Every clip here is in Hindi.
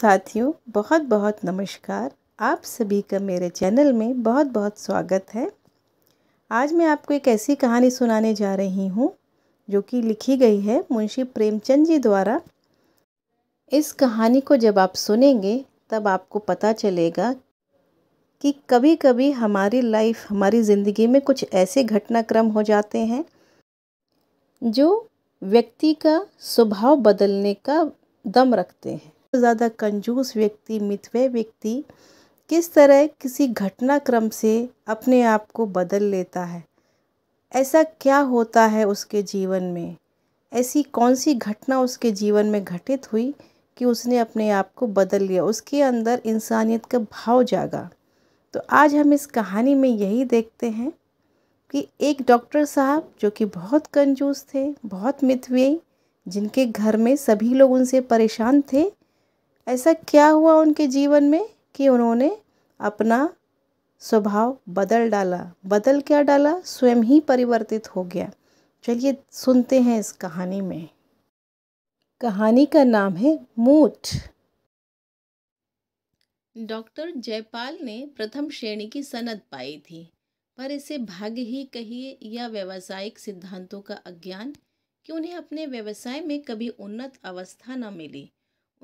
साथियों बहुत बहुत नमस्कार आप सभी का मेरे चैनल में बहुत बहुत स्वागत है आज मैं आपको एक ऐसी कहानी सुनाने जा रही हूँ जो कि लिखी गई है मुंशी प्रेमचंद जी द्वारा इस कहानी को जब आप सुनेंगे तब आपको पता चलेगा कि कभी कभी हमारी लाइफ हमारी ज़िंदगी में कुछ ऐसे घटनाक्रम हो जाते हैं जो व्यक्ति का स्वभाव बदलने का दम रखते हैं ज़्यादा कंजूस व्यक्ति मितव्यय व्यक्ति किस तरह किसी घटनाक्रम से अपने आप को बदल लेता है ऐसा क्या होता है उसके जीवन में ऐसी कौन सी घटना उसके जीवन में घटित हुई कि उसने अपने आप को बदल लिया उसके अंदर इंसानियत का भाव जागा तो आज हम इस कहानी में यही देखते हैं कि एक डॉक्टर साहब जो कि बहुत कंजूस थे बहुत मितवे जिनके घर में सभी लोग उनसे परेशान थे ऐसा क्या हुआ उनके जीवन में कि उन्होंने अपना स्वभाव बदल डाला बदल क्या डाला स्वयं ही परिवर्तित हो गया चलिए सुनते हैं इस कहानी में कहानी का नाम है मूठ डॉक्टर जयपाल ने प्रथम श्रेणी की सनद पाई थी पर इसे भाग्य ही कहिए या व्यावसायिक सिद्धांतों का अज्ञान कि उन्हें अपने व्यवसाय में कभी उन्नत अवस्था न मिली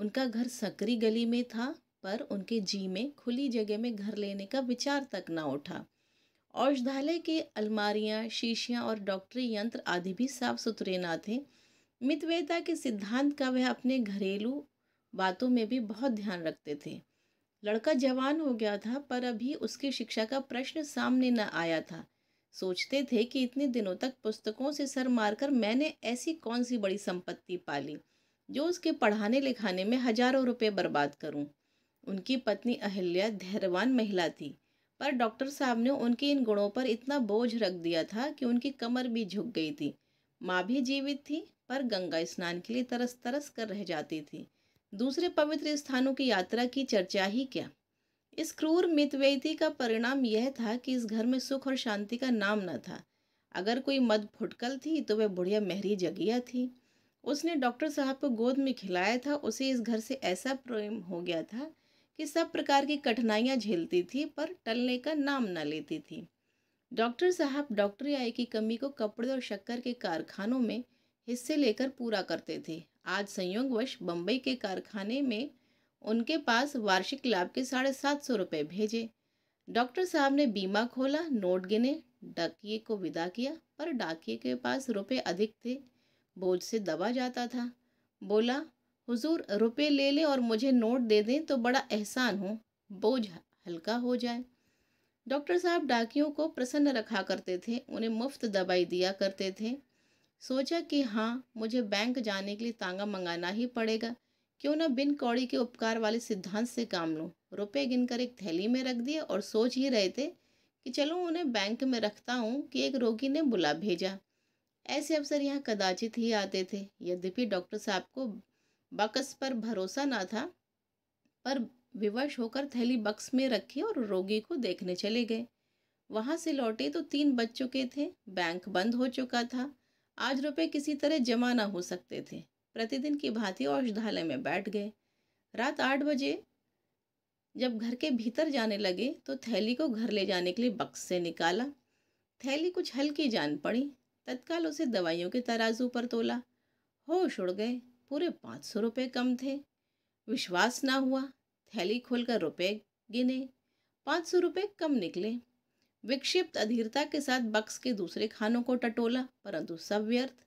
उनका घर सकरी गली में था पर उनके जी में खुली जगह में घर लेने का विचार तक ना उठा औषधालय के अलमारियां, शीशियां और डॉक्टरी यंत्र आदि भी साफ सुथरे ना थे मितवेता के सिद्धांत का वह अपने घरेलू बातों में भी बहुत ध्यान रखते थे लड़का जवान हो गया था पर अभी उसकी शिक्षा का प्रश्न सामने न आया था सोचते थे कि इतने दिनों तक पुस्तकों से सर मारकर मैंने ऐसी कौन सी बड़ी संपत्ति पाली जो उसके पढ़ाने लिखाने में हजारों रुपए बर्बाद करूं। उनकी पत्नी अहिल्या धैर्यवान महिला थी पर डॉक्टर साहब ने उनके इन गुणों पर इतना बोझ रख दिया था कि उनकी कमर भी झुक गई थी माँ भी जीवित थी पर गंगा स्नान के लिए तरस तरस कर रह जाती थी दूसरे पवित्र स्थानों की यात्रा की चर्चा ही क्या इस क्रूर मितवेती का परिणाम यह था कि इस घर में सुख और शांति का नाम न था अगर कोई मद फुटकल थी तो वह बुढ़िया मेहरी जगिया थी उसने डॉक्टर साहब को गोद में खिलाया था उसे इस घर से ऐसा प्रेम हो गया था कि सब प्रकार की कठिनाइयाँ झेलती थी पर टलने का नाम न लेती थी डॉक्टर साहब डॉक्टरी आय की कमी को कपड़े और शक्कर के कारखानों में हिस्से लेकर पूरा करते थे आज संयोगवश बम्बई के कारखाने में उनके पास वार्षिक लाभ के साढ़े सात सौ रुपये भेजे डॉक्टर साहब ने बीमा खोला नोट गिने डाकिए को विदा किया पर डाकिए के पास रुपये अधिक थे बोझ से दबा जाता था बोला हुजूर रुपए ले लें और मुझे नोट दे दें तो बड़ा एहसान हो बोझ हल्का हो जाए डॉक्टर साहब डाकियों को प्रसन्न रखा करते थे उन्हें मुफ्त दवाई दिया करते थे सोचा कि हाँ मुझे बैंक जाने के लिए तांगा मंगाना ही पड़ेगा क्यों ना बिन कौड़ी के उपकार वाले सिद्धांत से काम लूँ रुपए गिनकर एक थैली में रख दिए और सोच ही रहे थे कि चलो उन्हें बैंक में रखता हूँ कि एक रोगी ने बुला भेजा ऐसे अवसर यहाँ कदाचित ही आते थे यद्यपि डॉक्टर साहब को बक्स पर भरोसा ना था पर विवश होकर थैली बक्स में रखी और रोगी को देखने चले गए वहाँ से लौटे तो तीन बज चुके थे बैंक बंद हो चुका था आज रुपए किसी तरह जमा ना हो सकते थे प्रतिदिन की भांति औषधालय में बैठ गए रात आठ बजे जब घर के भीतर जाने लगे तो थैली को घर ले जाने के लिए बक्स से निकाला थैली कुछ हल्की जान पड़ी तत्काल उसे दवाइयों के तराजू पर तोला होश उड़ गए पूरे पाँच सौ रुपये कम थे विश्वास ना हुआ थैली खोलकर रुपए गिने पाँच सौ रुपये कम निकले विक्षिप्त अधीरता के साथ बक्स के दूसरे खानों को टटोला परंतु सब व्यर्थ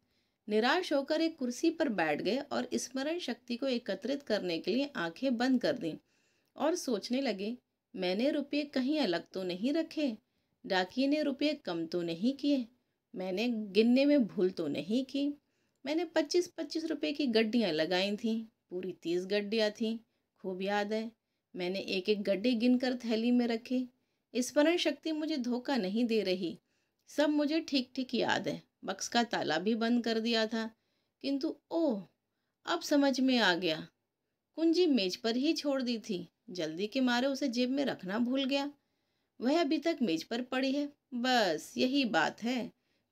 निराश होकर एक कुर्सी पर बैठ गए और स्मरण शक्ति को एकत्रित करने के लिए आंखें बंद कर दी और सोचने लगे मैंने रुपये कहीं अलग तो नहीं रखे डाकिए ने रुपये कम तो नहीं किए मैंने गिनने में भूल तो नहीं की मैंने पच्चीस पच्चीस रुपए की गड्डियाँ लगाई थीं पूरी तीस गड्डियाँ थीं खूब याद है मैंने एक एक गड्ढे गिनकर थैली में रखे स्मरण शक्ति मुझे धोखा नहीं दे रही सब मुझे ठीक ठीक याद है बक्स का ताला भी बंद कर दिया था किंतु ओह अब समझ में आ गया कुंजी मेज पर ही छोड़ दी थी जल्दी के मारे उसे जेब में रखना भूल गया वह अभी तक मेज पर पड़ी है बस यही बात है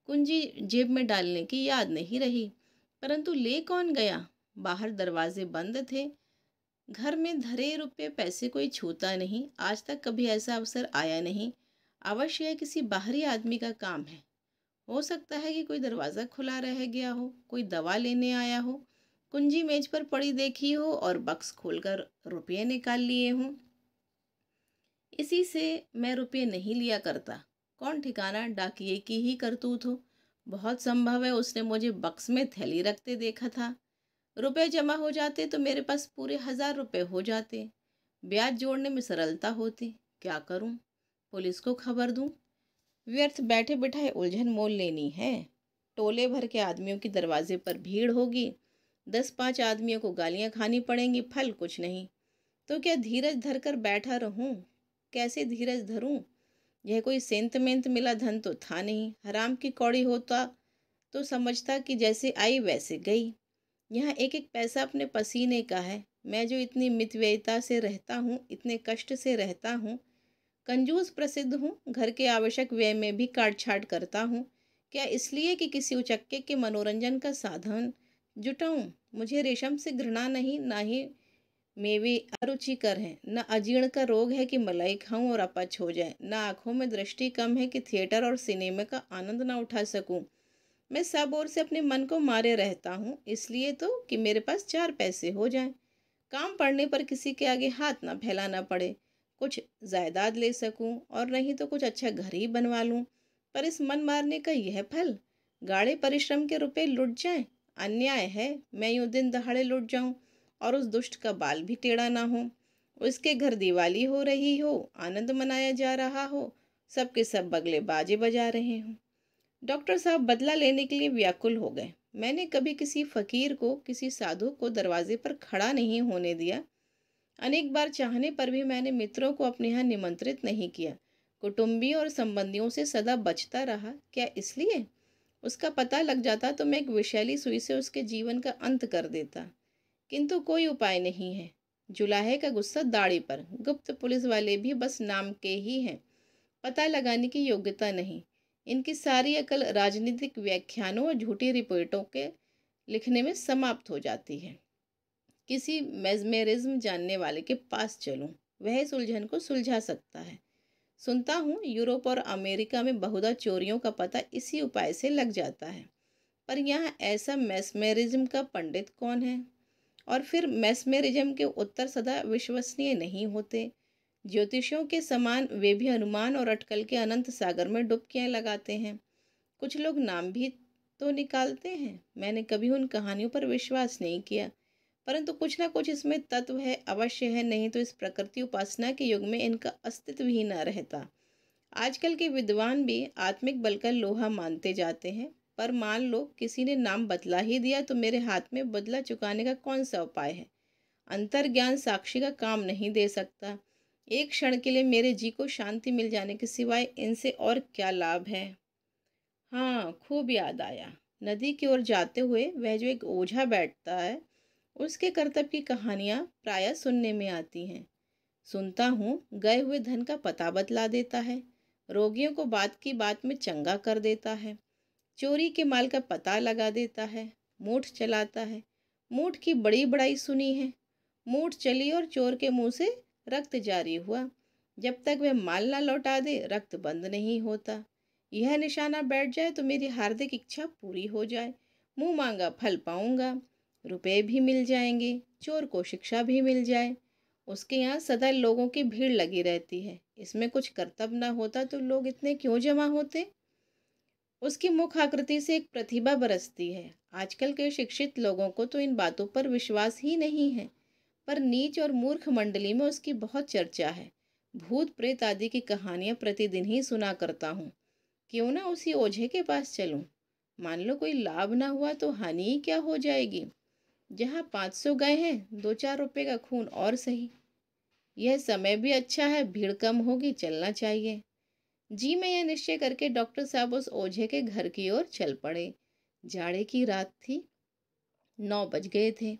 कुंजी जेब में डालने की याद नहीं रही परंतु ले कौन गया बाहर दरवाजे बंद थे घर में धरे रुपये पैसे कोई छूता नहीं आज तक कभी ऐसा अवसर आया नहीं अवश्य किसी बाहरी आदमी का काम है हो सकता है कि कोई दरवाज़ा खुला रह गया हो कोई दवा लेने आया हो कुंजी मेज पर पड़ी देखी हो और बक्स खोलकर रुपये निकाल लिए हों इसी से मैं रुपये नहीं लिया करता कौन ठिकाना डाकिए की ही करतूत हो बहुत संभव है उसने मुझे बक्स में थैली रखते देखा था रुपए जमा हो जाते तो मेरे पास पूरे हजार रुपए हो जाते ब्याज जोड़ने में सरलता होती क्या करूं पुलिस को खबर दूं व्यर्थ बैठे बिठाए उलझन मोल लेनी है टोले भर के आदमियों की दरवाजे पर भीड़ होगी दस पाँच आदमियों को गालियाँ खानी पड़ेंगी फल कुछ नहीं तो क्या धीरज धर कर बैठा रहूं कैसे धीरज धरूं यह कोई सेंत मेंत मिला धन तो था नहीं हराम की कौड़ी होता तो समझता कि जैसे आई वैसे गई यहाँ एक एक पैसा अपने पसीने का है मैं जो इतनी मितव्ययता से रहता हूँ इतने कष्ट से रहता हूँ कंजूस प्रसिद्ध हूँ घर के आवश्यक व्यय में भी काट छाट करता हूँ क्या इसलिए कि किसी उचक्के के मनोरंजन का साधन जुटाऊँ मुझे रेशम से घृणा नहीं ना ही मेवे अरुचिकर हैं न अजीर्ण का रोग है कि मलाई खाऊं और अपच हो जाए न आँखों में दृष्टि कम है कि थिएटर और सिनेमा का आनंद ना उठा सकूं मैं सब ओर से अपने मन को मारे रहता हूं इसलिए तो कि मेरे पास चार पैसे हो जाएं काम पड़ने पर किसी के आगे हाथ ना फैलाना पड़े कुछ जायदाद ले सकूँ और नहीं तो कुछ अच्छा घर ही बनवा लूँ पर इस मन मारने का यह फल गाढ़े परिश्रम के रुपये लुट जाएँ अन्याय है मैं यूँ दिन दहाड़े लुट जाऊँ और उस दुष्ट का बाल भी टेढ़ा ना हो उसके घर दिवाली हो रही हो आनंद मनाया जा रहा हो सबके सब बगले बाजे बजा रहे हों डॉक्टर साहब बदला लेने के लिए व्याकुल हो गए मैंने कभी किसी फकीर को किसी साधु को दरवाजे पर खड़ा नहीं होने दिया अनेक बार चाहने पर भी मैंने मित्रों को अपने यहाँ निमंत्रित नहीं किया कुटुंबी और संबंधियों से सदा बचता रहा क्या इसलिए उसका पता लग जाता तो मैं एक विशैली सुई से उसके जीवन का अंत कर देता किंतु कोई उपाय नहीं है जुलाहे का गुस्सा दाढ़ी पर गुप्त पुलिस वाले भी बस नाम के ही हैं पता लगाने की योग्यता नहीं इनकी सारी अकल राजनीतिक व्याख्यानों और झूठी रिपोर्टों के लिखने में समाप्त हो जाती है किसी मेजमेरिज्म जानने वाले के पास चलूँ वह इस उलझन को सुलझा सकता है सुनता हूँ यूरोप और अमेरिका में बहुधा चोरियों का पता इसी उपाय से लग जाता है पर यहाँ ऐसा मेसमेरिज्म का पंडित कौन है और फिर मैस्मेरिज्म के उत्तर सदा विश्वसनीय नहीं होते ज्योतिषियों के समान वे भी अनुमान और अटकल के अनंत सागर में डुबकियाँ लगाते हैं कुछ लोग नाम भी तो निकालते हैं मैंने कभी उन कहानियों पर विश्वास नहीं किया परंतु कुछ ना कुछ इसमें तत्व है अवश्य है नहीं तो इस प्रकृति उपासना के युग में इनका अस्तित्व ही न रहता आजकल के विद्वान भी आत्मिक बल का लोहा मानते जाते हैं पर मान लो किसी ने नाम बदला ही दिया तो मेरे हाथ में बदला चुकाने का कौन सा उपाय है अंतर्ज्ञान साक्षी का काम नहीं दे सकता एक क्षण के लिए मेरे जी को शांति मिल जाने के सिवाय इनसे और क्या लाभ है हाँ खूब याद आया नदी की ओर जाते हुए वह जो एक ओझा बैठता है उसके कर्तव्य की कहानियाँ प्रायः सुनने में आती हैं सुनता हूँ गए हुए धन का पता बतला देता है रोगियों को बात की बात में चंगा कर देता है चोरी के माल का पता लगा देता है मूठ चलाता है मूठ की बड़ी बड़ाई सुनी है मूठ चली और चोर के मुंह से रक्त जारी हुआ जब तक वह माल ना लौटा दे रक्त बंद नहीं होता यह निशाना बैठ जाए तो मेरी हार्दिक इच्छा पूरी हो जाए मुंह मांगा फल पाऊंगा रुपए भी मिल जाएंगे चोर को शिक्षा भी मिल जाए उसके यहाँ सदा लोगों की भीड़ लगी रहती है इसमें कुछ कर्तव्य ना होता तो लोग इतने क्यों जमा होते उसकी मुख आकृति से एक प्रतिभा बरसती है आजकल के शिक्षित लोगों को तो इन बातों पर विश्वास ही नहीं है पर नीच और मूर्ख मंडली में उसकी बहुत चर्चा है भूत प्रेत आदि की कहानियाँ प्रतिदिन ही सुना करता हूँ क्यों ना उसी ओझे के पास चलूँ मान लो कोई लाभ ना हुआ तो हानि क्या हो जाएगी जहाँ पाँच सौ गए हैं दो चार रुपये का खून और सही यह समय भी अच्छा है भीड़ कम होगी चलना चाहिए जी में यह निश्चय करके डॉक्टर साहब उस ओझे के घर की ओर चल पड़े जाड़े की रात थी नौ बज गए थे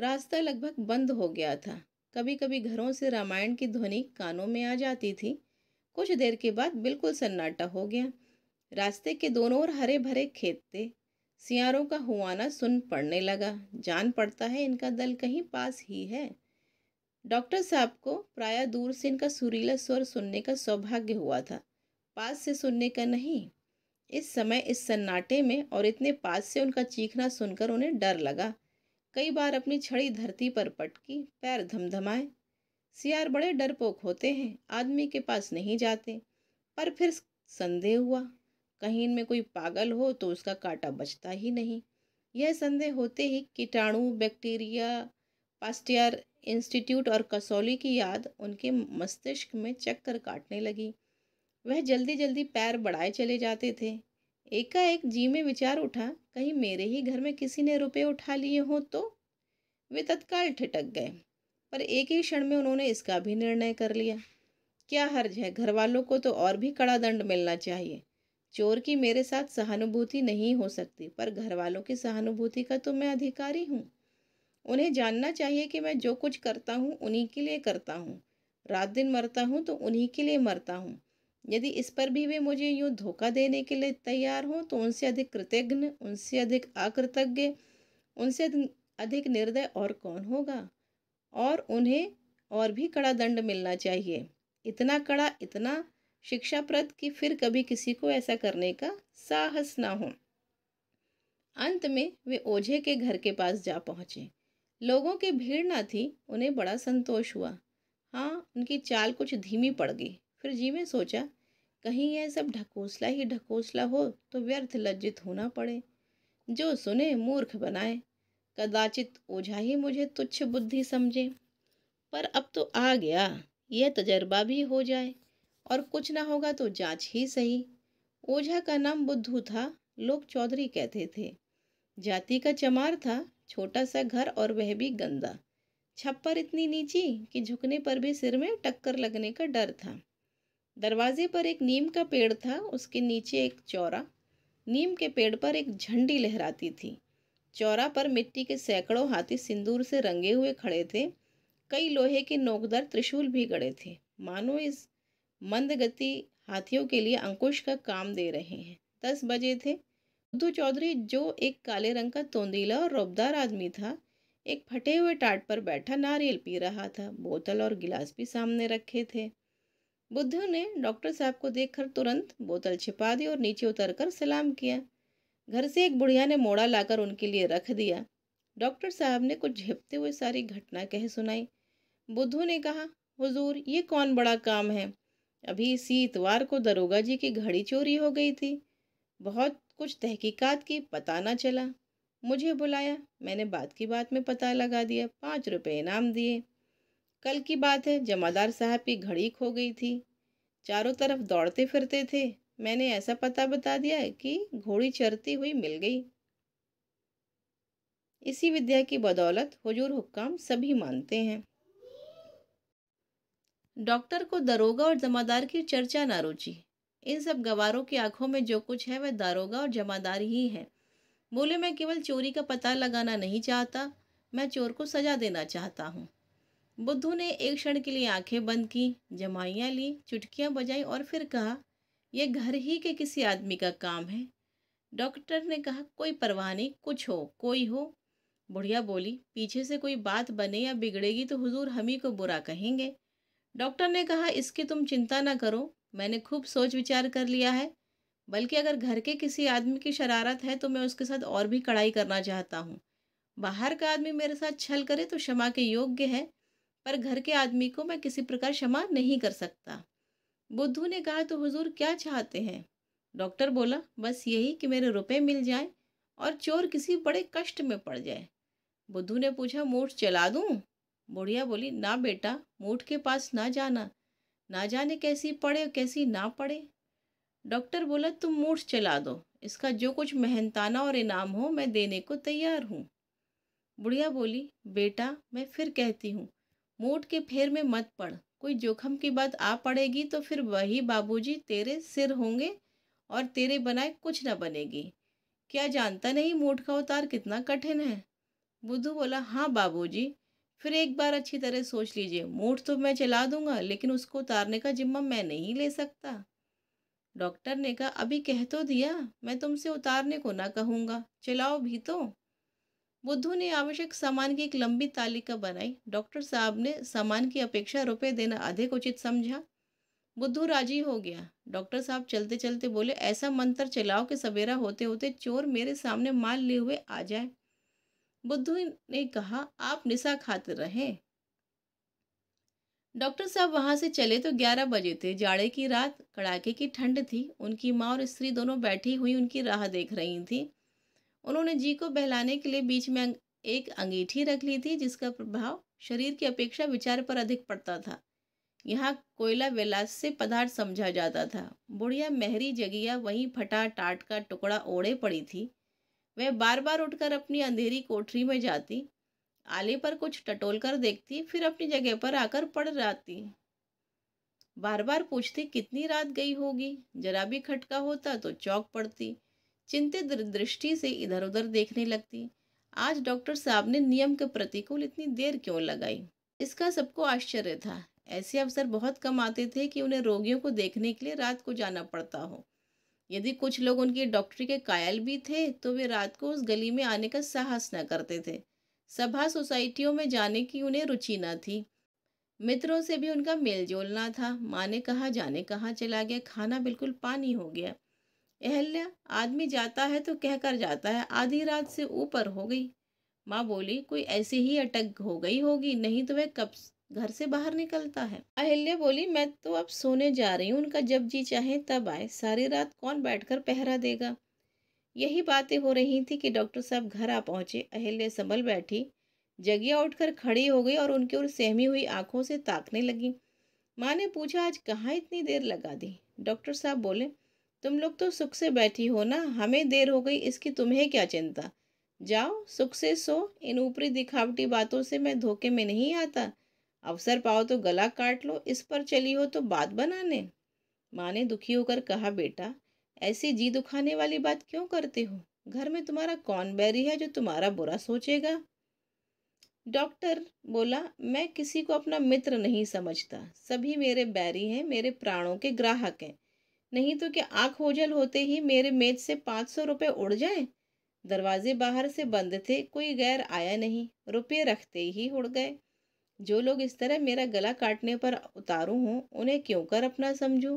रास्ता लगभग बंद हो गया था कभी कभी घरों से रामायण की ध्वनि कानों में आ जाती थी कुछ देर के बाद बिल्कुल सन्नाटा हो गया रास्ते के दोनों ओर हरे भरे खेत थे सियारों का हुआना सुन पड़ने लगा जान पड़ता है इनका दल कहीं पास ही है डॉक्टर साहब को प्राय दूर से इनका सुरीला स्वर सुनने का सौभाग्य हुआ था पास से सुनने का नहीं इस समय इस सन्नाटे में और इतने पास से उनका चीखना सुनकर उन्हें डर लगा कई बार अपनी छड़ी धरती पर पटकी पैर धमधमाए सियार बड़े डरपोक होते हैं आदमी के पास नहीं जाते पर फिर संदेह हुआ कहीं इनमें कोई पागल हो तो उसका काटा बचता ही नहीं यह संदेह होते ही कीटाणु बैक्टीरिया पास्टियर इंस्टीट्यूट और कसौली की याद उनके मस्तिष्क में चक्कर काटने लगी वह जल्दी जल्दी पैर बढ़ाए चले जाते थे एकाएक जी में विचार उठा कहीं मेरे ही घर में किसी ने रुपए उठा लिए हों तो वे तत्काल ठिटक गए पर एक ही क्षण में उन्होंने इसका भी निर्णय कर लिया क्या हर्ज है घर वालों को तो और भी कड़ा दंड मिलना चाहिए चोर की मेरे साथ सहानुभूति नहीं हो सकती पर घर वालों की सहानुभूति का तो मैं अधिकारी हूँ उन्हें जानना चाहिए कि मैं जो कुछ करता हूँ उन्हीं के लिए करता हूँ रात दिन मरता हूँ तो उन्हीं के लिए मरता हूँ यदि इस पर भी वे मुझे यूँ धोखा देने के लिए तैयार हों तो उनसे अधिक कृतज्ञ उनसे अधिक अकृतज्ञ उनसे अधिक निर्दय और कौन होगा और उन्हें और भी कड़ा दंड मिलना चाहिए इतना कड़ा इतना शिक्षाप्रद कि फिर कभी किसी को ऐसा करने का साहस ना हो अंत में वे ओझे के घर के पास जा पहुँचे लोगों की भीड़ ना थी उन्हें बड़ा संतोष हुआ हाँ उनकी चाल कुछ धीमी पड़ गई फिर जी में सोचा कहीं यह सब ढकोसला ही ढकोसला हो तो व्यर्थ लज्जित होना पड़े जो सुने मूर्ख बनाए कदाचित ओझा ही मुझे तुच्छ बुद्धि समझे पर अब तो आ गया यह तजर्बा भी हो जाए और कुछ ना होगा तो जांच ही सही ओझा का नाम बुद्धू था लोग चौधरी कहते थे जाति का चमार था छोटा सा घर और वह भी गंदा छप्पर इतनी नीची कि झुकने पर भी सिर में टक्कर लगने का डर था दरवाजे पर एक नीम का पेड़ था उसके नीचे एक चौरा नीम के पेड़ पर एक झंडी लहराती थी चौरा पर मिट्टी के सैकड़ों हाथी सिंदूर से रंगे हुए खड़े थे कई लोहे के नोकदार त्रिशूल भी गड़े थे मानो इस मंद गति हाथियों के लिए अंकुश का काम दे रहे हैं दस बजे थे बुद्धू चौधरी जो एक काले रंग का तोंदीला और रोबदार आदमी था एक फटे हुए टाट पर बैठा नारियल पी रहा था बोतल और गिलास भी सामने रखे थे बुद्धू ने डॉक्टर साहब को देखकर तुरंत बोतल छिपा दी और नीचे उतरकर सलाम किया घर से एक बुढ़िया ने मोड़ा लाकर उनके लिए रख दिया डॉक्टर साहब ने कुछ झिपते हुए सारी घटना कह सुनाई बुद्धू ने कहा हुजूर ये कौन बड़ा काम है अभी इसी इतवार को दरोगा जी की घड़ी चोरी हो गई थी बहुत कुछ तहकीकात की पता ना चला मुझे बुलाया मैंने बात की बात में पता लगा दिया पाँच रुपये इनाम दिए कल की बात है जमादार साहब की घड़ी खो गई थी चारों तरफ दौड़ते फिरते थे मैंने ऐसा पता बता दिया कि घोड़ी चरती हुई मिल गई इसी विद्या की बदौलत हुजूर हुक्काम सभी मानते हैं डॉक्टर को दरोगा और जमादार की चर्चा ना रुचि इन सब गवारों की आंखों में जो कुछ है वह दारोगा और जमादार ही है बोले मैं केवल चोरी का पता लगाना नहीं चाहता मैं चोर को सजा देना चाहता हूँ बुद्धू ने एक क्षण के लिए आंखें बंद की जमाइयाँ ली चुटकियाँ बजाई और फिर कहा यह घर ही के किसी आदमी का काम है डॉक्टर ने कहा कोई परवाह नहीं कुछ हो कोई हो बुढ़िया बोली पीछे से कोई बात बने या बिगड़ेगी तो हुजूर हम ही को बुरा कहेंगे डॉक्टर ने कहा इसकी तुम चिंता ना करो मैंने खूब सोच विचार कर लिया है बल्कि अगर घर के किसी आदमी की शरारत है तो मैं उसके साथ और भी कड़ाई करना चाहता हूँ बाहर का आदमी मेरे साथ छल करे तो क्षमा के योग्य है पर घर के आदमी को मैं किसी प्रकार क्षमा नहीं कर सकता बुद्धू ने कहा तो हुजूर क्या चाहते हैं डॉक्टर बोला बस यही कि मेरे रुपए मिल जाए और चोर किसी बड़े कष्ट में पड़ जाए बुद्धू ने पूछा मूठ चला दूँ बुढ़िया बोली ना बेटा मूठ के पास ना जाना ना जाने कैसी पड़े कैसी ना पड़े डॉक्टर बोला तुम मूठ चला दो इसका जो कुछ मेहनताना और इनाम हो मैं देने को तैयार हूँ बुढ़िया बोली बेटा मैं फिर कहती हूँ मूड के फेर में मत पड़ कोई जोखम की बात आ पड़ेगी तो फिर वही बाबूजी तेरे सिर होंगे और तेरे बनाए कुछ न बनेगी क्या जानता नहीं मूड का उतार कितना कठिन है बुद्धू बोला हाँ बाबूजी फिर एक बार अच्छी तरह सोच लीजिए मूड तो मैं चला दूंगा लेकिन उसको उतारने का जिम्मा मैं नहीं ले सकता डॉक्टर ने कहा अभी कह तो दिया मैं तुमसे उतारने को ना कहूँगा चलाओ भी तो बुद्धू ने आवश्यक सामान की एक लंबी तालिका बनाई डॉक्टर साहब ने सामान की अपेक्षा रुपए देना अधिक उचित समझा बुद्धू राजी हो गया डॉक्टर साहब चलते चलते बोले ऐसा मंत्र चलाओ कि सवेरा होते होते चोर मेरे सामने माल लिए हुए आ जाए बुद्धू ने कहा आप निशा खाते रहें डॉक्टर साहब वहां से चले तो ग्यारह बजे थे जाड़े की रात कड़ाके की ठंड थी उनकी माँ और स्त्री दोनों बैठी हुई उनकी राह देख रही थी उन्होंने जी को बहलाने के लिए बीच में एक अंगीठी रख ली थी जिसका प्रभाव शरीर की अपेक्षा विचार पर अधिक पड़ता था यहाँ कोयला विलास से पदार्थ समझा जाता था बुढ़िया मेहरी जगिया वहीं फटा टाट का टुकड़ा ओढ़े पड़ी थी वह बार बार उठकर अपनी अंधेरी कोठरी में जाती आले पर कुछ टटोल कर देखती फिर अपनी जगह पर आकर पड़ जाती बार बार पूछती कितनी रात गई होगी जरा भी खटका होता तो चौक पड़ती चिंतित दृष्टि से इधर उधर देखने लगती आज डॉक्टर साहब ने नियम के प्रतिकूल इतनी देर क्यों लगाई इसका सबको आश्चर्य था ऐसे अवसर बहुत कम आते थे कि उन्हें रोगियों को देखने के लिए रात को जाना पड़ता हो यदि कुछ लोग उनके डॉक्टरी के कायल भी थे तो वे रात को उस गली में आने का साहस न करते थे सभा सोसाइटियों में जाने की उन्हें रुचि न थी मित्रों से भी उनका मेलजोल ना था माँ ने कहा जाने कहाँ चला गया खाना बिल्कुल पानी हो गया अहल्या आदमी जाता है तो कहकर जाता है आधी रात से ऊपर हो गई माँ बोली कोई ऐसी ही अटक हो गई होगी नहीं तो वह कब घर से बाहर निकलता है अहल्या बोली मैं तो अब सोने जा रही हूँ उनका जब जी चाहे तब आए सारी रात कौन बैठकर पहरा देगा यही बातें हो रही थी कि डॉक्टर साहब घर आ पहुँचे अहल्या संभल बैठी जगिया उठकर खड़ी हो गई और उनकी ओर सहमी हुई आंखों से ताकने लगी माँ ने पूछा आज कहाँ इतनी देर लगा दी डॉक्टर साहब बोले तुम लोग तो सुख से बैठी हो ना हमें देर हो गई इसकी तुम्हें क्या चिंता जाओ सुख से सो इन ऊपरी दिखावटी बातों से मैं धोखे में नहीं आता अवसर पाओ तो गला काट लो इस पर चली हो तो बात बनाने माँ ने दुखी होकर कहा बेटा ऐसी जी दुखाने वाली बात क्यों करते हो घर में तुम्हारा कौन बैरी है जो तुम्हारा बुरा सोचेगा डॉक्टर बोला मैं किसी को अपना मित्र नहीं समझता सभी मेरे बैरी हैं मेरे प्राणों के ग्राहक हैं नहीं तो क्या आँख होजल होते ही मेरे मेज से पाँच सौ रुपये उड़ जाए दरवाजे बाहर से बंद थे कोई गैर आया नहीं रुपये रखते ही उड़ गए जो लोग इस तरह मेरा गला काटने पर उतारू हूँ उन्हें क्यों कर अपना समझूँ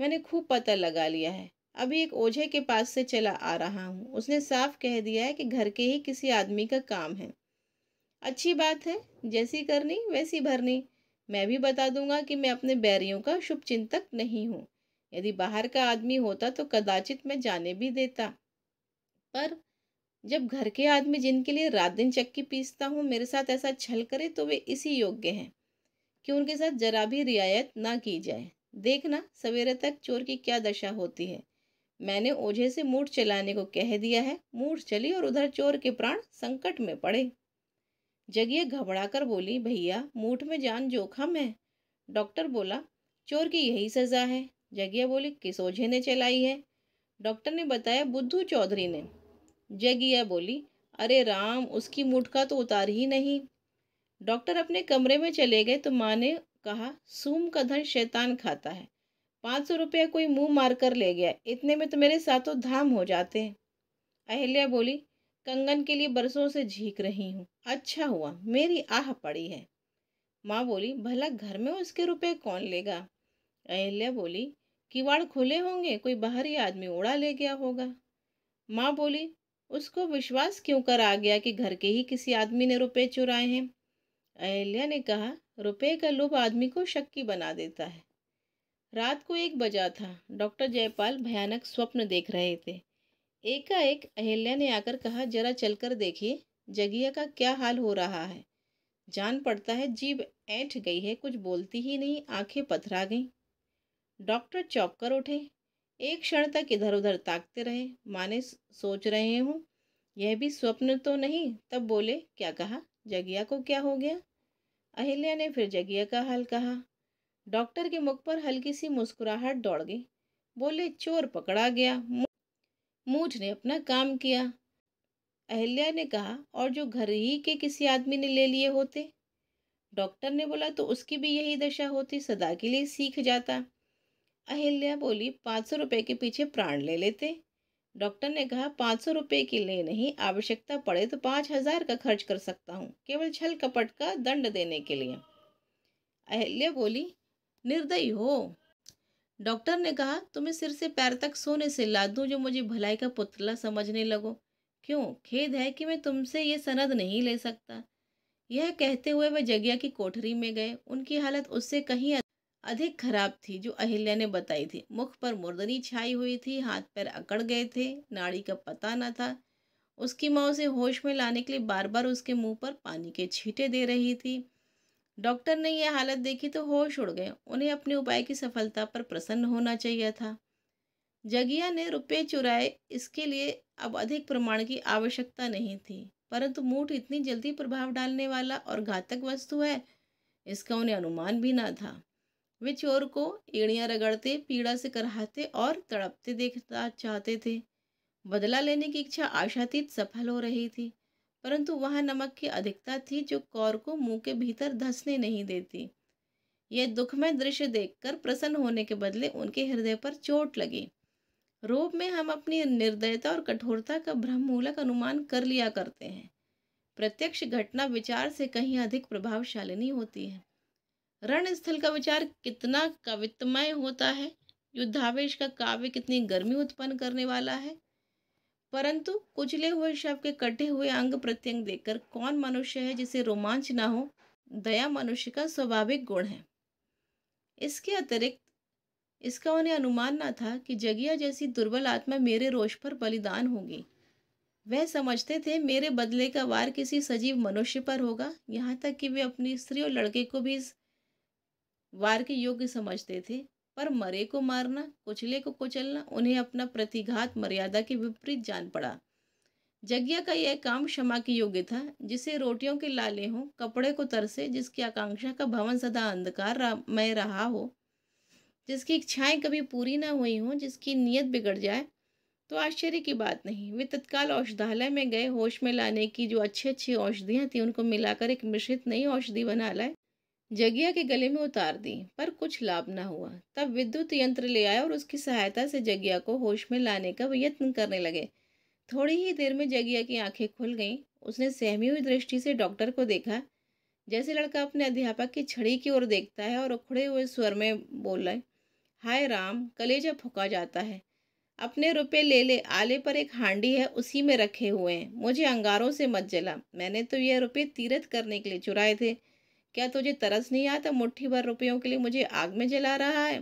मैंने खूब पता लगा लिया है अभी एक ओझे के पास से चला आ रहा हूँ उसने साफ कह दिया है कि घर के ही किसी आदमी का काम है अच्छी बात है जैसी करनी वैसी भरनी मैं भी बता दूंगा कि मैं अपने बैरियों का शुभचिंतक नहीं हूँ यदि बाहर का आदमी होता तो कदाचित मैं जाने भी देता पर जब घर के आदमी जिनके लिए रात दिन चक्की पीसता हूँ मेरे साथ ऐसा छल करे तो वे इसी योग्य हैं कि उनके साथ जरा भी रियायत ना की जाए देखना सवेरे तक चोर की क्या दशा होती है मैंने ओझे से मूठ चलाने को कह दिया है मूठ चली और उधर चोर के प्राण संकट में पड़े जगिए घबराकर बोली भैया मूठ में जान जोखम है डॉक्टर बोला चोर की यही सज़ा है जगिया बोली किस ओझे ने चलाई है डॉक्टर ने बताया बुद्धू चौधरी ने जगिया बोली अरे राम उसकी मुठका तो उतार ही नहीं डॉक्टर अपने कमरे में चले गए तो माँ ने कहा सूम का धन शैतान खाता है पाँच सौ रुपया कोई मुंह मार कर ले गया इतने में तो मेरे साथों धाम हो जाते हैं अहल्या बोली कंगन के लिए बरसों से झीक रही हूँ अच्छा हुआ मेरी आह पड़ी है माँ बोली भला घर में उसके रुपये कौन लेगा अहल्या बोली किवाड़ खुले होंगे कोई बाहरी आदमी उड़ा ले गया होगा माँ बोली उसको विश्वास क्यों कर आ गया कि घर के ही किसी आदमी ने रुपए चुराए हैं अहल्या ने कहा रुपए का लोभ आदमी को शक्की बना देता है रात को एक बजा था डॉक्टर जयपाल भयानक स्वप्न देख रहे थे एकाएक अहल्या ने आकर कहा जरा चलकर देखिए जगिया का क्या हाल हो रहा है जान पड़ता है जीभ ऐंठ गई है कुछ बोलती ही नहीं आंखें पथरा गईं डॉक्टर कर उठे एक क्षण तक इधर उधर ताकते रहे माने सोच रहे हूँ यह भी स्वप्न तो नहीं तब बोले क्या कहा जगिया को क्या हो गया अहिल्या ने फिर जगिया का हाल कहा डॉक्टर के मुख पर हल्की सी मुस्कुराहट दौड़ गई बोले चोर पकड़ा गया मूझ ने अपना काम किया अहिल्या ने कहा और जो घर ही के किसी आदमी ने ले लिए होते डॉक्टर ने बोला तो उसकी भी यही दशा होती सदा के लिए सीख जाता अहिल्या बोली पाँच सौ रुपये के पीछे प्राण ले लेते डॉक्टर ने कहा पाँच सौ रुपये के लिए नहीं आवश्यकता पड़े तो पाँच हजार का खर्च कर सकता हूँ केवल छल कपट का दंड देने के लिए अहिल्या बोली निर्दयी हो डॉक्टर ने कहा तुम्हें सिर से पैर तक सोने से ला दूँ जो मुझे भलाई का पुतला समझने लगो क्यों खेद है कि मैं तुमसे ये सनद नहीं ले सकता यह कहते हुए वह जगिया की कोठरी में गए उनकी हालत उससे कहीं अधिक खराब थी जो अहिल्या ने बताई थी मुख पर मुर्दनी छाई हुई थी हाथ पैर अकड़ गए थे नाड़ी का पता न था उसकी माँ उसे होश में लाने के लिए बार बार उसके मुंह पर पानी के छींटे दे रही थी डॉक्टर ने यह हालत देखी तो होश उड़ गए उन्हें अपने उपाय की सफलता पर प्रसन्न होना चाहिए था जगिया ने रुपये चुराए इसके लिए अब अधिक प्रमाण की आवश्यकता नहीं थी परंतु मूठ इतनी जल्दी प्रभाव डालने वाला और घातक वस्तु है इसका उन्हें अनुमान भी ना था वे चोर को एड़ियाँ रगड़ते पीड़ा से करहाते और तड़पते देखना चाहते थे बदला लेने की इच्छा आशातीत सफल हो रही थी परंतु वहाँ नमक की अधिकता थी जो कौर को मुंह के भीतर धंसने नहीं देती यह दुखमय दृश्य देखकर प्रसन्न होने के बदले उनके हृदय पर चोट लगी रूप में हम अपनी निर्दयता और कठोरता का भ्रममूलक अनुमान कर लिया करते हैं प्रत्यक्ष घटना विचार से कहीं अधिक प्रभावशालिनी होती है रणस्थल का विचार कितना कवित्वमय होता है युद्धावेश का काव्य कितनी गर्मी उत्पन्न करने वाला है परंतु कुचले हुए शव के कटे हुए अंग प्रत्यंग देखकर कौन मनुष्य है जिसे रोमांच ना हो दया मनुष्य का स्वाभाविक गुण है इसके अतिरिक्त इसका उन्हें अनुमान ना था कि जगिया जैसी दुर्बल आत्मा मेरे रोष पर बलिदान होगी वह समझते थे मेरे बदले का वार किसी सजीव मनुष्य पर होगा यहाँ तक कि वे अपनी स्त्री और लड़के को भी इस वार के योग्य समझते थे पर मरे को मारना कुचले को कुचलना उन्हें अपना प्रतिघात मर्यादा के विपरीत जान पड़ा यज्ञ का यह काम क्षमा के योग्य था जिसे रोटियों के लाले हों कपड़े को तरसे जिसकी आकांक्षा का भवन सदा अंधकार में रहा हो जिसकी इच्छाएं कभी पूरी ना हुई हों जिसकी नीयत बिगड़ जाए तो आश्चर्य की बात नहीं वे तत्काल औषधालय में गए होश में लाने की जो अच्छी अच्छी औषधियाँ थी उनको मिलाकर एक मिश्रित नई औषधि बना लाए जगिया के गले में उतार दी पर कुछ लाभ ना हुआ तब विद्युत यंत्र ले आया और उसकी सहायता से जगिया को होश में लाने का यत्न करने लगे थोड़ी ही देर में जगिया की आंखें खुल गईं उसने सहमी हुई दृष्टि से डॉक्टर को देखा जैसे लड़का अपने अध्यापक की छड़ी की ओर देखता है और उखड़े हुए स्वर में बोल रहे हाय राम कलेजा फुका जाता है अपने रुपए ले ले आले पर एक हांडी है उसी में रखे हुए हैं मुझे अंगारों से मत जला मैंने तो यह रुपये तीरथ करने के लिए चुराए थे क्या तुझे तरस नहीं आता मुट्ठी भर रुपयों के लिए मुझे आग में जला रहा है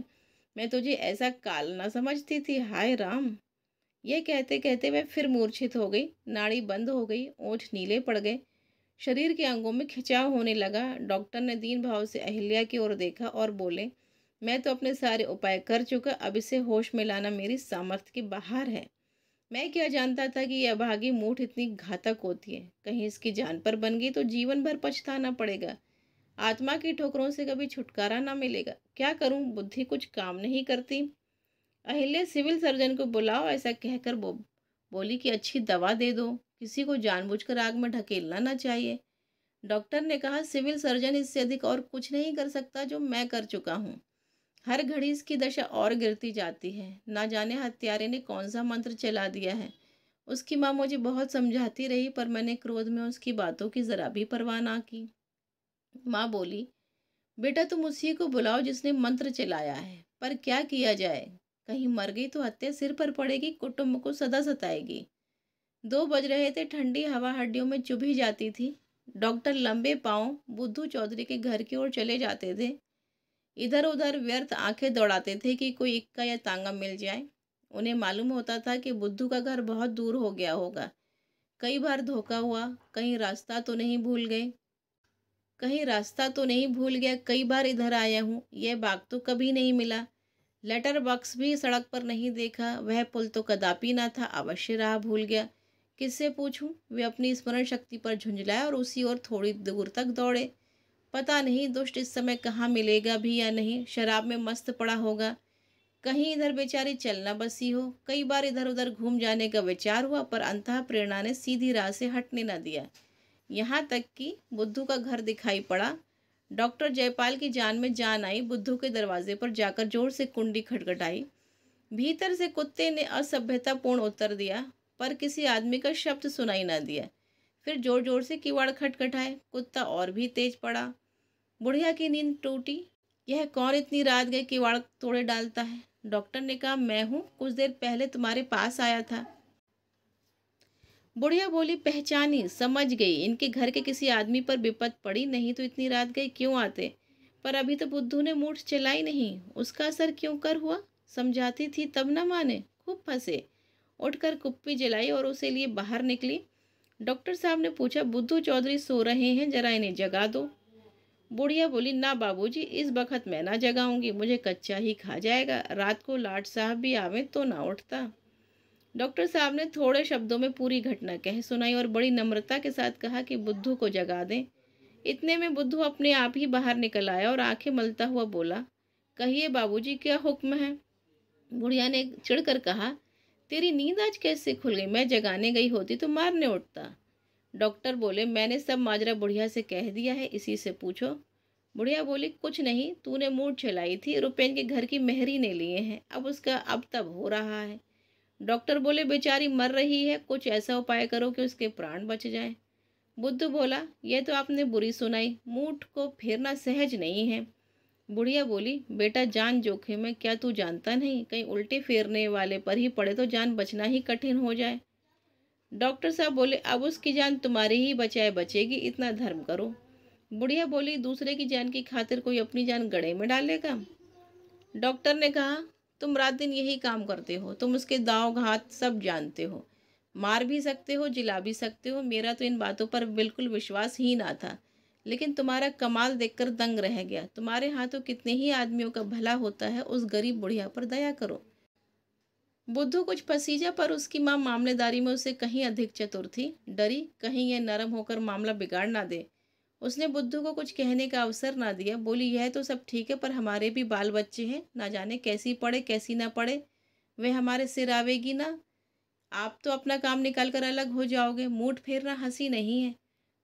मैं तुझे ऐसा काल ना समझती थी हाय राम ये कहते कहते वह फिर मूर्छित हो गई नाड़ी बंद हो गई ओठ नीले पड़ गए शरीर के अंगों में खिंचाव होने लगा डॉक्टर ने दीन भाव से अहिल्या की ओर देखा और बोले मैं तो अपने सारे उपाय कर चुका अब इसे होश में लाना मेरी सामर्थ्य के बाहर है मैं क्या जानता था कि यह भागी मूठ इतनी घातक होती है कहीं इसकी जान पर बन गई तो जीवन भर पछताना पड़ेगा आत्मा की ठोकरों से कभी छुटकारा ना मिलेगा क्या करूं बुद्धि कुछ काम नहीं करती अहिल्य सिविल सर्जन को बुलाओ ऐसा कहकर बो, बोली कि अच्छी दवा दे दो किसी को जानबूझकर आग में ढकेलना ना चाहिए डॉक्टर ने कहा सिविल सर्जन इससे अधिक और कुछ नहीं कर सकता जो मैं कर चुका हूँ हर घड़ी इसकी दशा और गिरती जाती है ना जाने हत्यारे ने कौन सा मंत्र चला दिया है उसकी माँ मुझे बहुत समझाती रही पर मैंने क्रोध में उसकी बातों की ज़रा भी परवाह ना की माँ बोली बेटा तुम उसी को बुलाओ जिसने मंत्र चलाया है पर क्या किया जाए कहीं मर गई तो हत्या सिर पर पड़ेगी कुटुम्ब को सदा सताएगी दो बज रहे थे ठंडी हवा हड्डियों में चुभी जाती थी डॉक्टर लंबे पाँव बुद्धू चौधरी के घर की ओर चले जाते थे इधर उधर व्यर्थ आंखें दौड़ाते थे कि कोई इक्का या तांगा मिल जाए उन्हें मालूम होता था कि बुद्धू का घर बहुत दूर हो गया होगा कई बार धोखा हुआ कहीं रास्ता तो नहीं भूल गए कहीं रास्ता तो नहीं भूल गया कई बार इधर आया हूँ यह बाग तो कभी नहीं मिला लेटर बॉक्स भी सड़क पर नहीं देखा वह पुल तो कदापि ना था अवश्य राह भूल गया किससे पूछूं वे अपनी स्मरण शक्ति पर झुंझलाए और उसी ओर थोड़ी दूर तक दौड़े पता नहीं दुष्ट इस समय कहाँ मिलेगा भी या नहीं शराब में मस्त पड़ा होगा कहीं इधर बेचारी चलना बसी हो कई बार इधर उधर घूम जाने का विचार हुआ पर अंतः प्रेरणा ने सीधी राह से हटने न दिया यहाँ तक कि बुद्धू का घर दिखाई पड़ा डॉक्टर जयपाल की जान में जान आई बुद्धू के दरवाजे पर जाकर जोर से कुंडी खटखटाई भीतर से कुत्ते ने असभ्यतापूर्ण उत्तर दिया पर किसी आदमी का शब्द सुनाई ना दिया फिर जोर जोर से किवाड़ खटखटाए कुत्ता और भी तेज पड़ा बुढ़िया की नींद टूटी यह कौन इतनी रात गए किवाड़ तोड़े डालता है डॉक्टर ने कहा मैं हूँ कुछ देर पहले तुम्हारे पास आया था बुढ़िया बोली पहचानी समझ गई इनके घर के किसी आदमी पर विपत पड़ी नहीं तो इतनी रात गए क्यों आते पर अभी तो बुद्धू ने मूठ चलाई नहीं उसका असर क्यों कर हुआ समझाती थी तब न माने खूब फंसे उठकर कुप्पी जलाई और उसे लिए बाहर निकली डॉक्टर साहब ने पूछा बुद्धू चौधरी सो रहे हैं जरा इन्हें जगा दो बुढ़िया बोली ना बाबूजी इस वक़्त मैं ना जगाऊंगी मुझे कच्चा ही खा जाएगा रात को लाट साहब भी आवे तो ना उठता डॉक्टर साहब ने थोड़े शब्दों में पूरी घटना कह सुनाई और बड़ी नम्रता के साथ कहा कि बुद्धू को जगा दें इतने में बुद्धू अपने आप ही बाहर निकल आया और आंखें मलता हुआ बोला कहिए बाबूजी क्या हुक्म है बुढ़िया ने चिढ़कर कहा तेरी नींद आज कैसे खुल गई मैं जगाने गई होती तो मारने उठता डॉक्टर बोले मैंने सब माजरा बुढ़िया से कह दिया है इसी से पूछो बुढ़िया बोली कुछ नहीं तूने मूड चलाई थी रुपये के घर की मेहरी ने लिए हैं अब उसका अब तब हो रहा है डॉक्टर बोले बेचारी मर रही है कुछ ऐसा उपाय करो कि उसके प्राण बच जाए बुद्ध बोला यह तो आपने बुरी सुनाई मूठ को फेरना सहज नहीं है बुढ़िया बोली बेटा जान जोखिम है क्या तू जानता नहीं कहीं उल्टे फेरने वाले पर ही पड़े तो जान बचना ही कठिन हो जाए डॉक्टर साहब बोले अब उसकी जान तुम्हारी ही बचाए बचेगी इतना धर्म करो बुढ़िया बोली दूसरे की जान की खातिर कोई अपनी जान गड़े में डालेगा डॉक्टर ने कहा तुम रात दिन यही काम करते हो तुम उसके दाव घात सब जानते हो मार भी सकते हो जिला भी सकते हो मेरा तो इन बातों पर बिल्कुल विश्वास ही ना था लेकिन तुम्हारा कमाल देखकर दंग रह गया तुम्हारे हाथों कितने ही आदमियों का भला होता है उस गरीब बुढ़िया पर दया करो बुद्धू कुछ पसीजा पर उसकी माँ मामलेदारी में उसे कहीं अधिक चतुर थी डरी कहीं यह नरम होकर मामला बिगाड़ ना दे उसने बुद्धू को कुछ कहने का अवसर ना दिया बोली यह तो सब ठीक है पर हमारे भी बाल बच्चे हैं ना जाने कैसी पढ़े कैसी ना पढ़े वे हमारे सिर आवेगी ना आप तो अपना काम निकाल कर अलग हो जाओगे मूठ फेरना हंसी नहीं है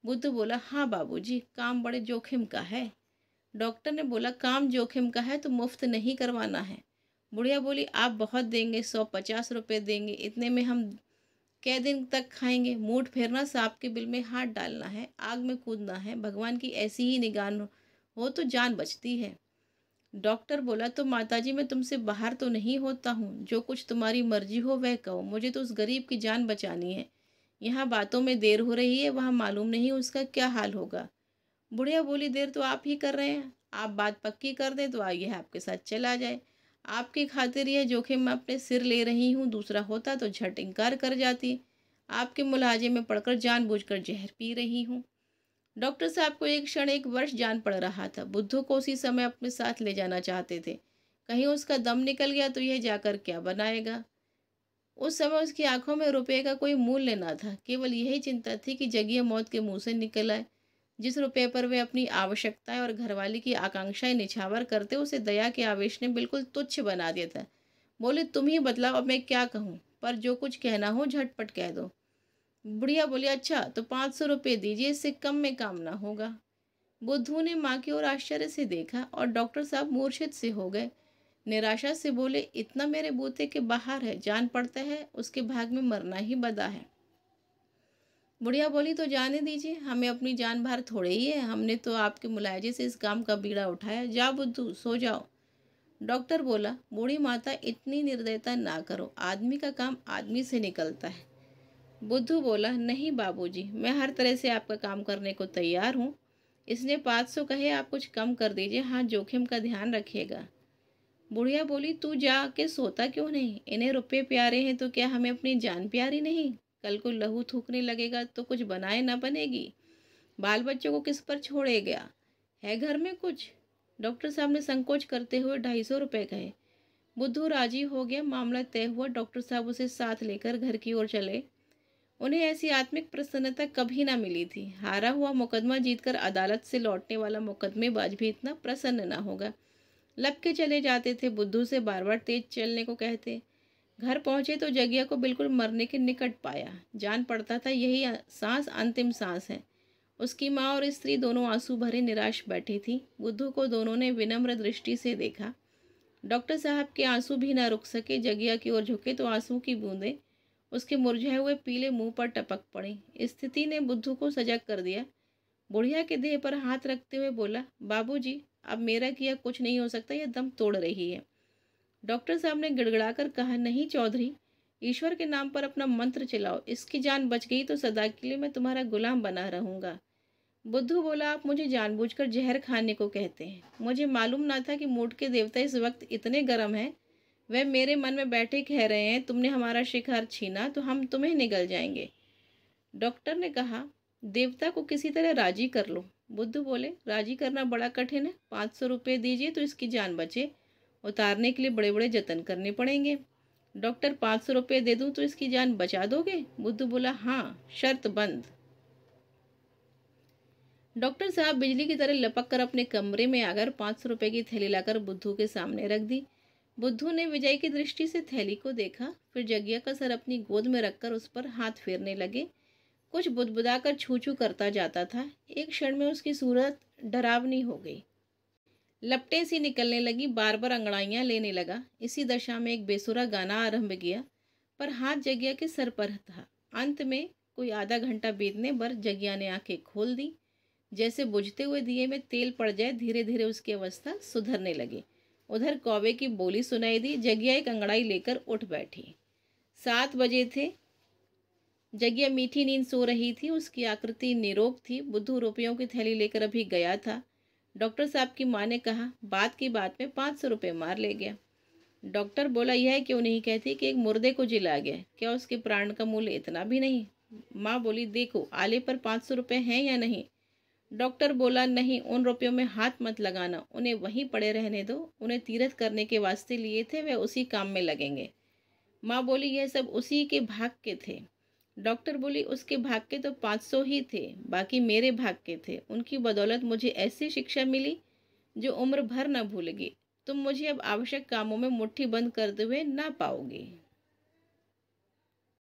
बुद्ध बोला हाँ बाबूजी काम बड़े जोखिम का है डॉक्टर ने बोला काम जोखिम का है तो मुफ्त नहीं करवाना है बुढ़िया बोली आप बहुत देंगे सौ पचास रुपये देंगे इतने में हम कै दिन तक खाएंगे मूठ फेरना सांप के बिल में हाथ डालना है आग में कूदना है भगवान की ऐसी ही निगाह हो तो जान बचती है डॉक्टर बोला तो माताजी मैं तुमसे बाहर तो नहीं होता हूँ जो कुछ तुम्हारी मर्जी हो वह कहो मुझे तो उस गरीब की जान बचानी है यहाँ बातों में देर हो रही है वहाँ मालूम नहीं उसका क्या हाल होगा बुढ़िया बोली देर तो आप ही कर रहे हैं आप बात पक्की कर दें तो आइए आपके साथ चला जाए आपकी खातिर यह जोखिम मैं अपने सिर ले रही हूँ दूसरा होता तो झट इनकार कर जाती आपके मुलाजे में पड़कर जानबूझकर जहर पी रही हूँ डॉक्टर साहब को एक क्षण एक वर्ष जान पड़ रहा था बुद्धों को उसी समय अपने साथ ले जाना चाहते थे कहीं उसका दम निकल गया तो यह जाकर क्या बनाएगा उस समय उसकी आंखों में रुपये का कोई मूल्य ना था केवल यही चिंता थी कि जगिया मौत के मुंह से निकल आए जिस रुपये पर वे अपनी आवश्यकताएं और घरवाली की आकांक्षाएं निछावर करते उसे दया के आवेश ने बिल्कुल तुच्छ बना दिया था बोले तुम ही बतलाओ अब मैं क्या कहूँ पर जो कुछ कहना हो झटपट कह दो बुढ़िया बोली अच्छा तो पाँच सौ रुपये दीजिए इससे कम में काम ना होगा बुद्धू ने माँ की ओर आश्चर्य से देखा और डॉक्टर साहब मूर्छित से हो गए निराशा से बोले इतना मेरे बूते के बाहर है जान पड़ता है उसके भाग में मरना ही बदा है बुढ़िया बोली तो जाने दीजिए हमें अपनी जान भार थोड़े ही है हमने तो आपके मुलायजे से इस काम का बीड़ा उठाया जा बुद्धू सो जाओ डॉक्टर बोला बूढ़ी माता इतनी निर्दयता ना करो आदमी का काम आदमी से निकलता है बुद्धू बोला नहीं बाबूजी मैं हर तरह से आपका काम करने को तैयार हूँ इसने पाँच सौ कहे आप कुछ कम कर दीजिए हाँ जोखिम का ध्यान रखिएगा बुढ़िया बोली तू जा के सोता क्यों नहीं इन्हें रुपये प्यारे हैं तो क्या हमें अपनी जान प्यारी नहीं कल को लहू थूकने लगेगा तो कुछ बनाए ना बनेगी बाल बच्चों को किस पर छोड़े गया है घर में कुछ डॉक्टर साहब ने संकोच करते हुए ढाई सौ रुपये कहे बुद्धू राजी हो गया मामला तय हुआ डॉक्टर साहब उसे साथ लेकर घर की ओर चले उन्हें ऐसी आत्मिक प्रसन्नता कभी ना मिली थी हारा हुआ मुकदमा जीतकर अदालत से लौटने वाला मुकदमेबाज भी इतना प्रसन्न ना होगा लपके के चले जाते थे बुद्धू से बार बार तेज चलने को कहते घर पहुंचे तो जगिया को बिल्कुल मरने के निकट पाया जान पड़ता था यही सांस अंतिम सांस है उसकी माँ और स्त्री दोनों आंसू भरे निराश बैठी थी बुद्धू को दोनों ने विनम्र दृष्टि से देखा डॉक्टर साहब के आंसू भी ना रुक सके जगिया की ओर झुके तो आंसू की बूंदे उसके मुरझाए हुए पीले मुंह पर टपक पड़ी स्थिति ने बुद्धू को सजग कर दिया बुढ़िया के देह पर हाथ रखते हुए बोला बाबूजी, अब मेरा किया कुछ नहीं हो सकता यह दम तोड़ रही है डॉक्टर साहब ने गड़गड़ाकर कहा नहीं चौधरी ईश्वर के नाम पर अपना मंत्र चलाओ इसकी जान बच गई तो सदा के लिए मैं तुम्हारा गुलाम बना रहूँगा बुद्धू बोला आप मुझे जानबूझकर जहर खाने को कहते हैं मुझे मालूम ना था कि मूड के देवता इस वक्त इतने गर्म हैं वह मेरे मन में बैठे कह रहे हैं तुमने हमारा शिकार छीना तो हम तुम्हें निगल जाएंगे डॉक्टर ने कहा देवता को किसी तरह राजी कर लो बुद्ध बोले राजी करना बड़ा कठिन है पाँच सौ रुपये दीजिए तो इसकी जान बचे उतारने के लिए बड़े बड़े जतन करने पड़ेंगे डॉक्टर पाँच सौ रुपये दे दूँ तो इसकी जान बचा दोगे बुद्धू बोला हाँ शर्त बंद डॉक्टर साहब बिजली की तरह लपक कर अपने कमरे में आकर पाँच सौ रुपये की थैली लाकर बुद्धू के सामने रख दी बुद्धू ने विजय की दृष्टि से थैली को देखा फिर जगिया का सर अपनी गोद में रखकर उस पर हाथ फेरने लगे कुछ बुदबुदाकर छू छू करता जाता था एक क्षण में उसकी सूरत डरावनी हो गई लपटें सी निकलने लगी बार बार अंगड़ाइयाँ लेने लगा इसी दशा में एक बेसुरा गाना आरंभ किया पर हाथ जगिया के सर पर था अंत में कोई आधा घंटा बीतने पर जगिया ने आंखें खोल दी जैसे बुझते हुए दिए में तेल पड़ जाए धीरे धीरे उसकी अवस्था सुधरने लगी उधर कौवे की बोली सुनाई दी जगिया एक अंगड़ाई लेकर उठ बैठी सात बजे थे जगिया मीठी नींद सो रही थी उसकी आकृति निरोग थी बुद्धू रुपयों की थैली लेकर अभी गया था डॉक्टर साहब की माँ ने कहा बात की बात में पाँच सौ रुपये मार ले गया डॉक्टर बोला यह क्यों नहीं कहती कि एक मुर्दे को जिला गया क्या उसके प्राण का मूल्य इतना भी नहीं माँ बोली देखो आले पर पाँच सौ रुपये हैं या नहीं डॉक्टर बोला नहीं उन रुपयों में हाथ मत लगाना उन्हें वहीं पड़े रहने दो उन्हें तीरथ करने के वास्ते लिए थे वे उसी काम में लगेंगे माँ बोली यह सब उसी के भाग के थे डॉक्टर बोली उसके भाग के तो पाँच सौ ही थे बाकी मेरे भाग के थे उनकी बदौलत मुझे ऐसी शिक्षा मिली जो उम्र भर न भूलगी तुम मुझे अब आवश्यक कामों में मुट्ठी बंद करते हुए ना पाओगे